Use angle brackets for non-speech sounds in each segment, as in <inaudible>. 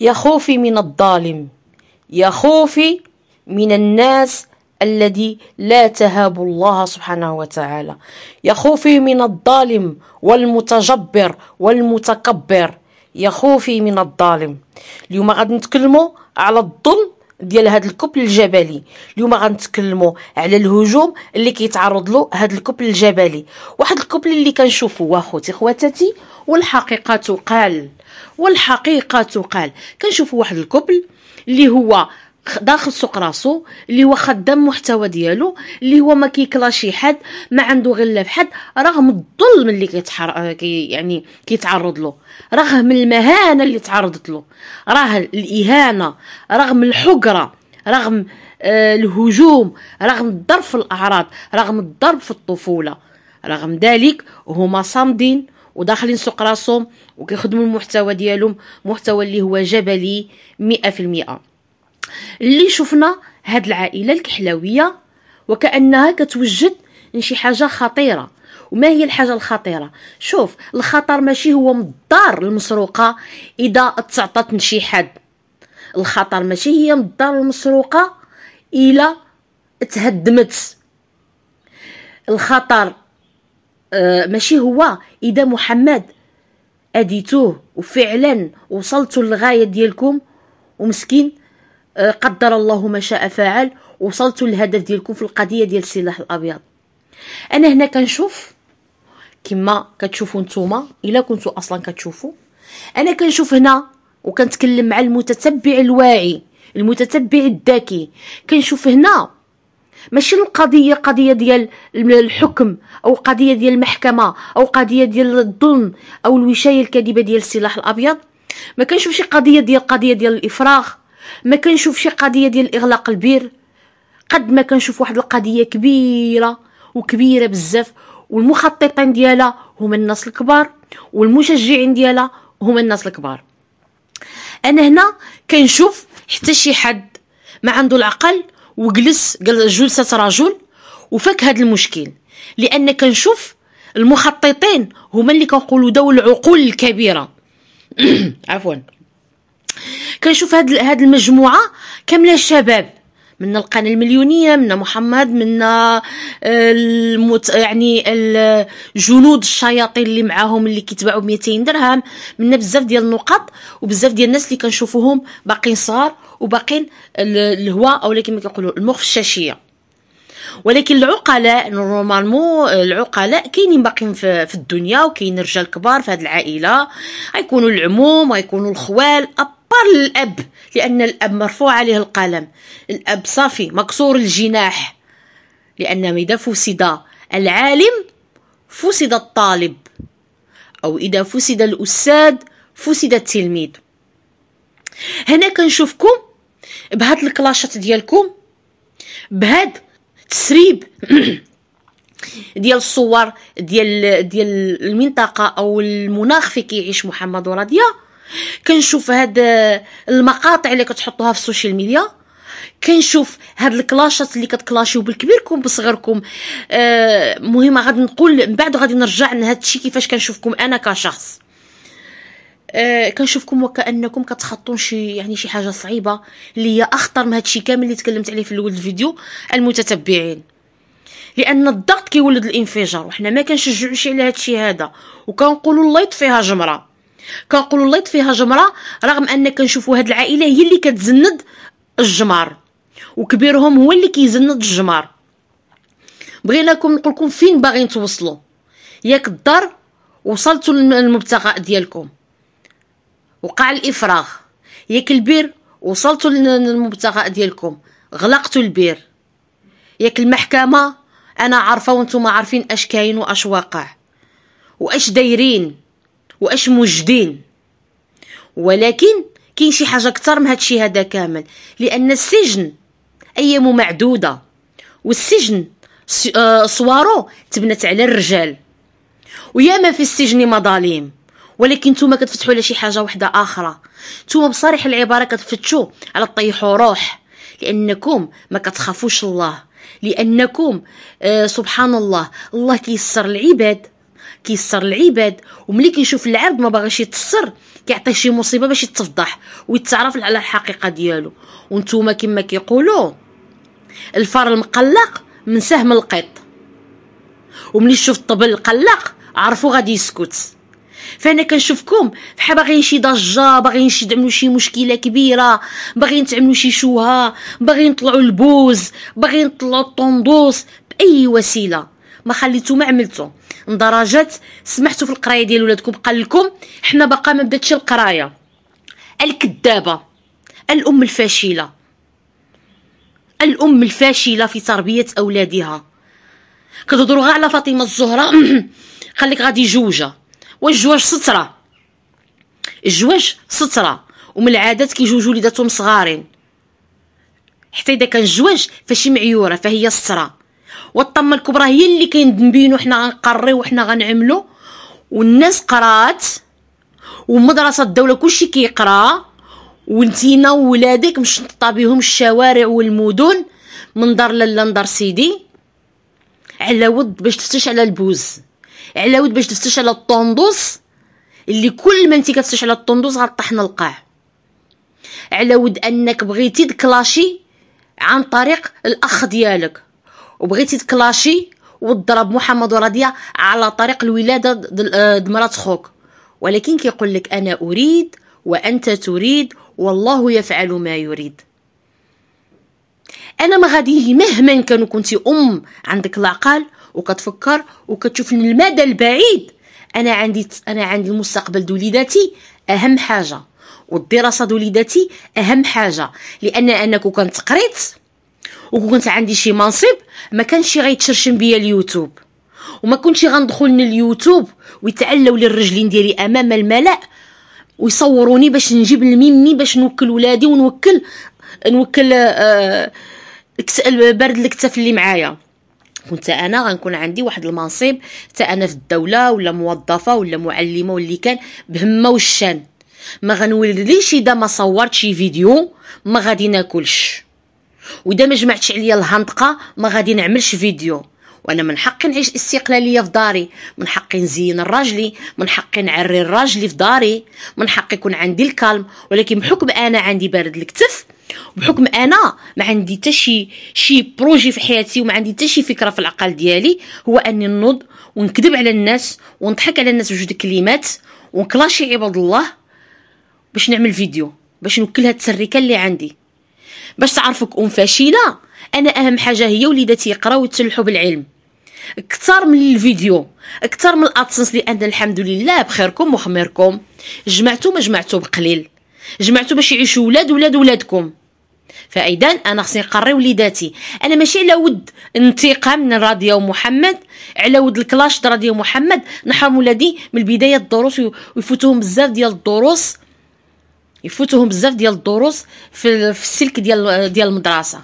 يا خوفي من الظالم يا خوفي من الناس الذي لا تهاب الله سبحانه وتعالى يا خوفي من الظالم والمتجبر والمتكبر يا خوفي من الظالم اليوم غادي نتكلموا على الظلم ديال هذا الكوبل الجبلي اليوم غنتكلموا على الهجوم اللي كيتعرض له هذا الكوبل الجبلي واحد الكوبل اللي كنشوفوا اخوتي خواتاتي والحقيقه تقال والحقيقه تقال كنشوفوا واحد الكوبل اللي هو داخل سوق راسو اللي هو خدام محتوى ديالو اللي هو ما كيكلاشي حد ما عنده غير بحد رغم الظلم اللي كيتحر كي يعني كيتعرض له رغم المهانه اللي تعرضت له راه الاهانه رغم الحقره رغم آه الهجوم رغم الضرب في الاعراض رغم الضرب في الطفوله رغم ذلك هما صامدين وداخلين سوق راسهم وكيخدموا المحتوى ديالهم محتوى اللي هو جبلي مئة في المئة اللي شفنا هاد العائله الكحلاويه وكانها كتوجد لشي حاجه خطيره وما هي الحاجه الخطيره شوف الخطر ماشي هو من الدار المسروقه اذا تعطات لشي حد الخطر ماشي هي من الدار المسروقه الى تهدمت الخطر آه، ماشي هو اذا محمد اديتوه وفعلا وصلتوا للغايه ديالكم ومسكين أه، قدر الله ما شاء فعل وصلتوا للهدف ديالكم في القضيه ديال السلاح الابيض انا هنا كنشوف كما كتشوفوا نتوما الا كنتوا اصلا كتشوفوا انا كنشوف هنا وكنتكلم مع المتتبع الواعي المتتبع الذكي كنشوف هنا ماشي القضيه قضيه ديال الحكم او قضيه ديال المحكمه او قضيه ديال الظلم او الوشايه الكاذبه ديال السلاح الابيض ما كنشوفش قضيه ديال قضيه ديال الافراغ ما كنشوف شي قضيه ديال اغلاق البير قد ما كنشوف واحد القضيه كبيره وكبيره بزاف والمخططين ديالها هما الناس الكبار والمشجعين ديالها هما الناس الكبار انا هنا كنشوف حتى شي حد ما عنده العقل وجلس جلسه رجل وفك هذا المشكل لان كنشوف المخططين هما اللي كنقولوا دول العقول الكبيره <clears throat> عفوا كنشوف هاد هاد المجموعه كامله شباب من القناة المليونية من محمد من آه، المت... يعني الجنود الشياطين اللي معاهم اللي كيتباعوا ب درهم من بزاف ديال النقط وبزاف ديال الناس اللي كنشوفوهم باقيين صغار وباقيين الهواء او كما كيقولوا المخ في الشاشيه ولكن العقلاء نورمالمون العقلاء كاينين باقيين في, في الدنيا وكاين رجال كبار في هذه العائله غيكونوا العموم غيكونوا الخوال اب كبار للأب لأن الأب مرفوع عليه القلم الأب صافي مكسور الجناح لأن إذا فسد العالم فسد الطالب أو إذا فسد الأستاذ فسد التلميذ هنا كنشوفكم بهاد الكلاشات ديالكم بهاد تسريب <clears throat> ديال الصور ديال ديال المنطقه او المناخ في كيعيش محمد وراضيه كنشوف هاد المقاطع اللي كتحطوها في السوشيال ميديا كنشوف هاد الكلاشات اللي كتكلاشيو بالكبيركم بصغركم آه مهمه غادي نقول من بعد غادي نرجع لهاد الشيء كيفاش كنشوفكم انا كشخص آه كنشوفكم وكانكم كتخطون شي يعني شي حاجه صعيبه اللي هي اخطر من هادشي كامل اللي تكلمت عليه في الاول الفيديو المتتبعين لان الضغط كيولد الانفجار وحنا ما كنشجعوش على هادشي هذا وكنقولوا الله يطفيها جمره كنقولوا الليط فيها جمره رغم ان كنشوفوا هاد العائله هي اللي كتزند الجمار وكبيرهم هو اللي كيزند الجمار بغيناكم نقولكم فين باغيين توصلوا ياك الدار وصلتوا للمبتغى ديالكم وقع الافراغ ياك البير وصلتوا للمبتغى ديالكم غلقتوا البير ياك المحكمه انا عارفه وانتم عارفين اش كاين واش واقع واش دايرين واش موجدين ولكن كاين شي حاجه اكثر من هادشي هذا كامل لان السجن ايام معدوده والسجن آه، صوارو تبنت على الرجال وياما في السجن مظالم ولكن نتوما كتفتحوا على شي حاجه واحده اخرى نتوما بصريح العباره كتفتشوا على طيحوا روح لانكم ما كتخافوش الله لانكم آه، سبحان الله الله كيسر العباد كيسر العباد وملي كيشوف العبد ما باغيش يتسر كيعطيه شي مصيبه باش يتفضح ويتعرف على الحقيقه ديالو وانتوما كما كيقولوا الفار المقلق من سهم القط وملي شوف الطبل القلق عرفوا غادي يسكت فانا كنشوفكم بحال باغيين شي ضجه باغيين شي تعملوا شي مشكله كبيره باغيين تعملوا شي شوهه باغيين طلعوا البوز باغيين طلعوا الطندوس باي وسيله ما خليتو ما عملتو لدرجه سمحتو في القرايه ديال ولادكم قال لكم حنا باقا ما بداتش القرايه الكذابه الام الفاشله الام الفاشله في تربيه اولادها كتهضروا غير على فاطمه الزهراء <clears throat> خليك غادي جوجه والجواج ستره الجواج ستره ومن العادات كيجوجوا وليداتهم صغارين حتى اذا كان الجواج فشي معيوره فهي ستره والطمه الكبرى هي اللي كيندم بينو حنا غنقريو وحنا غنعملو والناس قرات ومدرسه الدوله كلشي كيقرا وانتينا وولادك مش بهم الشوارع والمدن من دار لالا لدار سيدي على ود باش تفتش على البوز على ود باش تفتش على الطندوس اللي كل ما انتي كتفتش على الطندوس غطحن القاع على ود انك بغيتي تكلاشي عن طريق الاخ ديالك وبغيتي تكلاشي وتضرب محمد ورديه على طريق الولاده آه، د مرات خوك ولكن كيقول لك انا اريد وانت تريد والله يفعل ما يريد انا ما غادي مهما كانوا كنتي ام عندك العقل وكتفكر وكتشوف المدى البعيد انا عندي انا عندي المستقبل دوليداتي اهم حاجه والدراسه دوليداتي اهم حاجه لان انك كنت قريت وكنت عندي شي منصب ما كانش غيتشرشم بيا اليوتيوب وما كنتش غندخل لليوتيوب ويتعلوا لي الرجلين ديالي امام الملأ ويصوروني باش نجيب الميمي باش نوكل ولادي ونوكل نوكل آه برد الكتاف اللي معايا كنت انا غنكون عندي واحد المنصب حتى انا في الدوله ولا موظفه ولا معلمه واللي كان بهمه والشان ما غنوليش اذا ما صورت شي فيديو ما غادي ناكلش واذا ما جمعتش عليا الهندقه ما غادي نعملش فيديو وانا من حقي نعيش استقلاليه في داري من حقي نزين الراجلي من حقي نعري الراجلي في داري من حقي يكون عندي الكالم ولكن بحكم انا عندي بارد الكتف بحكم انا ما عندي حتى شي شي بروجي في حياتي وما عندي حتى شي فكره في العقل ديالي هو اني نوض ونكذب على الناس ونضحك على الناس بجوج الكلمات ونكلاشي عباد الله باش نعمل فيديو باش نوكل هاد التسريكه اللي عندي باش تعرفك ام فاشله انا اهم حاجه هي وليداتي يقراو ويتسلحوا بالعلم اكثر من الفيديو اكثر من الادسنس لان الحمد لله بخيركم وخميركم جمعتو ما جمعتو بقليل جمعتو باش يعيشوا ولاد ولاد ولادكم فاذا انا خصني نقري وليداتي انا ماشي على ود انتقام من راديو محمد على ود الكلاش راديو محمد نحرم ولادي من البدايه الدروس ويفوتوهم بزاف ديال الدروس يفوتهم بزاف ديال الدروس في, في السلك ديال ديال المدرسه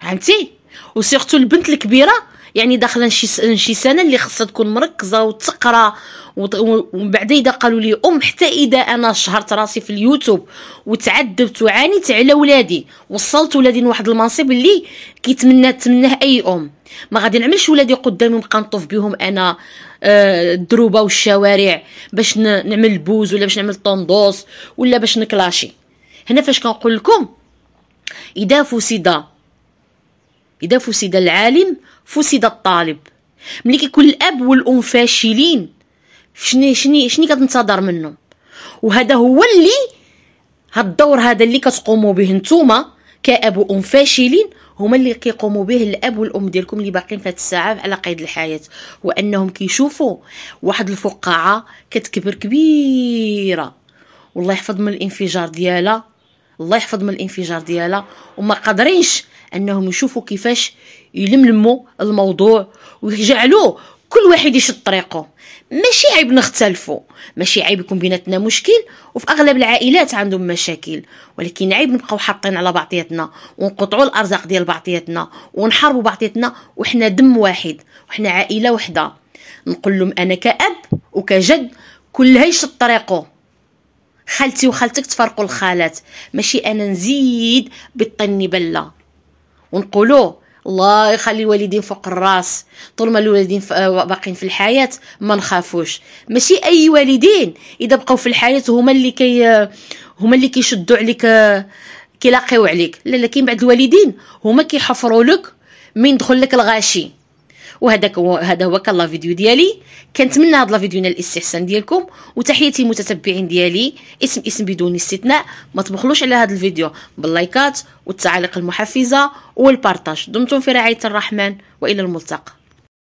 فهمتي وسيرتو البنت الكبيره يعني داخله شي شي سنه اللي خصها تكون مركزه وتقرا ومن بعد اذا قالوا لي ام حتى اذا انا شهرت راسي في اليوتيوب وتعذبت وعانيت على ولادي وصلت ولادي لواحد المنصب اللي كيتمنى تمناه اي ام ما غادي نعملش ولادي قدامي نبقى نطوف بهم انا آه، الدروبه والشوارع باش نعمل البوز ولا باش نعمل طوندوس ولا باش نكلاشي هنا فاش كنقول لكم اذا فسد إذا فسد العالم فسد الطالب ملي كيكون الأب والأم فاشلين شني شني شني كتنتظر منهم وهذا هو اللي هاد الدور هذا اللي كتقوموا به نتوما كأب وأم فاشلين هما اللي كيقوموا به الاب والام ديالكم اللي باقيين في الساعه على قيد الحياه وانهم كيشوفوا واحد الفقاعه كتكبر كبيره والله يحفظ من الانفجار ديالها الله يحفظ من الانفجار ديالها وما قادرينش انهم يشوفوا كيفاش يلملموا الموضوع ويجعلوه كل واحد يشد طريقه ماشي عيب نختلفوا ماشي عيب يكون بيناتنا مشكل وفي اغلب العائلات عندهم مشاكل ولكن عيب نبقاو حاطين على بعضياتنا ونقطعوا الارزاق ديال بعضياتنا ونحاربوا بعضياتنا وحنا دم واحد وحنا عائله وحده نقول لهم انا كاب وكجد كلها هيش طريقه خالتي وخالتك تفرقوا الخالات ماشي انا نزيد بالطني بله ونقولوا الله يخلي الوالدين فوق الراس طول ما الوالدين آه، باقيين في الحياه ما نخافوش ماشي اي والدين اذا بقاو في الحياه هما اللي كي آه، هما اللي كيشدوا عليك آه، كيلاقيو عليك لا لا كاين بعض الوالدين هما كيحفروا لك من دخل لك الغاشي وهذاك هو هذا هو كان لا فيديو ديالي كنتمنى هاد لا فيديو ينال الاستحسان ديالكم وتحياتي المتتبعين ديالي اسم اسم بدون استثناء ما تبخلوش على هذا الفيديو باللايكات والتعاليق المحفزه والبارطاج دمتم في رعايه الرحمن والى الملتقى